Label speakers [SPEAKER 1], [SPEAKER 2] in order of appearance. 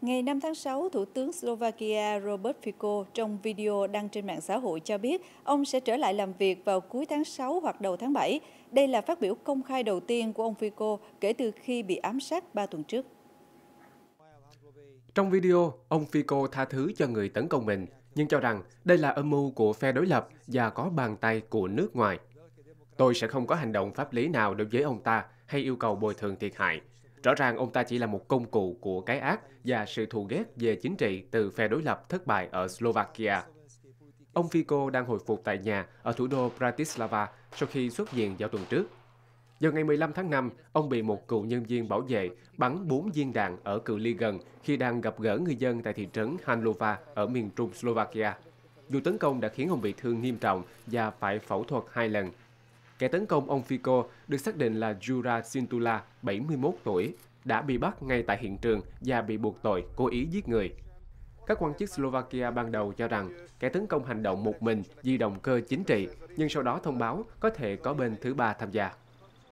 [SPEAKER 1] Ngày 5 tháng 6, Thủ tướng Slovakia Robert Fico trong video đăng trên mạng xã hội cho biết ông sẽ trở lại làm việc vào cuối tháng 6 hoặc đầu tháng 7. Đây là phát biểu công khai đầu tiên của ông Fico kể từ khi bị ám sát 3 tuần trước.
[SPEAKER 2] Trong video, ông Fico tha thứ cho người tấn công mình, nhưng cho rằng đây là âm mưu của phe đối lập và có bàn tay của nước ngoài. Tôi sẽ không có hành động pháp lý nào đối với ông ta hay yêu cầu bồi thường thiệt hại, Rõ ràng ông ta chỉ là một công cụ của cái ác và sự thù ghét về chính trị từ phe đối lập thất bại ở Slovakia. Ông Fico đang hồi phục tại nhà ở thủ đô Bratislava sau khi xuất viện vào tuần trước. Vào ngày 15 tháng 5, ông bị một cựu nhân viên bảo vệ bắn 4 viên đạn ở cự ly gần khi đang gặp gỡ người dân tại thị trấn Hanlova ở miền trung Slovakia. Vụ tấn công đã khiến ông bị thương nghiêm trọng và phải phẫu thuật hai lần Kẻ tấn công ông Fico được xác định là Jura Sintula, 71 tuổi, đã bị bắt ngay tại hiện trường và bị buộc tội cố ý giết người. Các quan chức Slovakia ban đầu cho rằng kẻ tấn công hành động một mình vì động cơ chính trị, nhưng sau đó thông báo có thể có bên thứ ba tham gia.